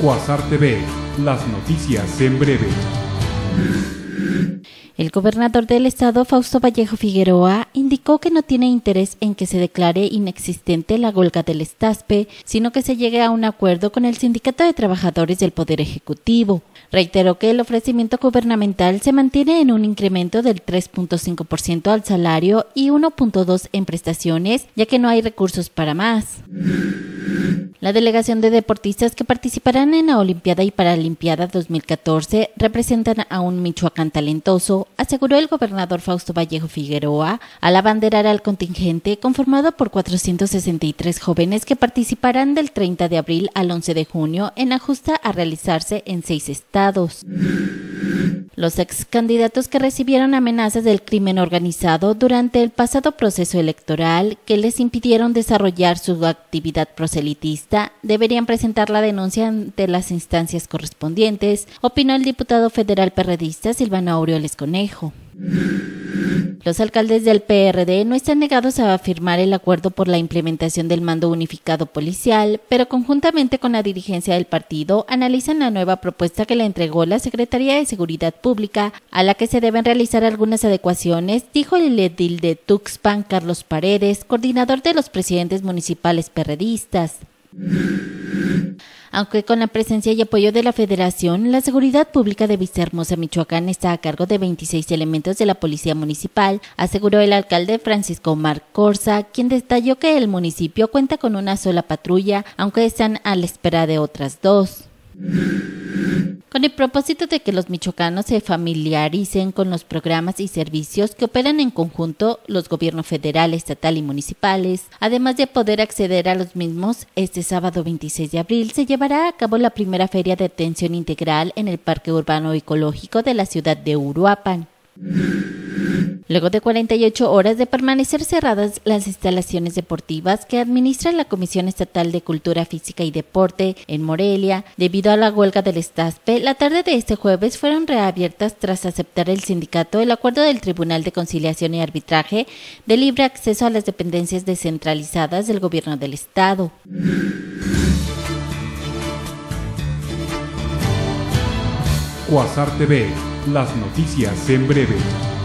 Cuasar TV, las noticias en breve. El gobernador del estado, Fausto Vallejo Figueroa, indicó que no tiene interés en que se declare inexistente la golga del Estaspe, sino que se llegue a un acuerdo con el Sindicato de Trabajadores del Poder Ejecutivo. Reiteró que el ofrecimiento gubernamental se mantiene en un incremento del 3.5% al salario y 1.2% en prestaciones, ya que no hay recursos para más. La delegación de deportistas que participarán en la Olimpiada y Paralimpiada 2014 representan a un Michoacán talentoso, aseguró el gobernador Fausto Vallejo Figueroa al abanderar al contingente conformado por 463 jóvenes que participarán del 30 de abril al 11 de junio en ajusta a realizarse en seis estados. Los ex candidatos que recibieron amenazas del crimen organizado durante el pasado proceso electoral que les impidieron desarrollar su actividad proselitista deberían presentar la denuncia ante las instancias correspondientes, opinó el diputado federal perredista Silvano Aureoles Conejo. Los alcaldes del PRD no están negados a firmar el acuerdo por la implementación del mando unificado policial, pero conjuntamente con la dirigencia del partido analizan la nueva propuesta que le entregó la Secretaría de Seguridad Pública, a la que se deben realizar algunas adecuaciones, dijo el edil de Tuxpan Carlos Paredes, coordinador de los presidentes municipales perredistas. Aunque con la presencia y apoyo de la Federación, la seguridad pública de Vistahermosa, Michoacán, está a cargo de 26 elementos de la Policía Municipal, aseguró el alcalde Francisco Omar Corsa, quien detalló que el municipio cuenta con una sola patrulla, aunque están a la espera de otras dos con el propósito de que los michoacanos se familiaricen con los programas y servicios que operan en conjunto los gobiernos federal, estatal y municipales, además de poder acceder a los mismos. Este sábado 26 de abril se llevará a cabo la primera feria de atención integral en el Parque Urbano Ecológico de la ciudad de Uruapan. Luego de 48 horas de permanecer cerradas las instalaciones deportivas que administra la Comisión Estatal de Cultura Física y Deporte en Morelia, debido a la huelga del Estaspe, la tarde de este jueves fueron reabiertas tras aceptar el sindicato el acuerdo del Tribunal de Conciliación y Arbitraje de libre acceso a las dependencias descentralizadas del Gobierno del Estado. TV, las noticias en breve.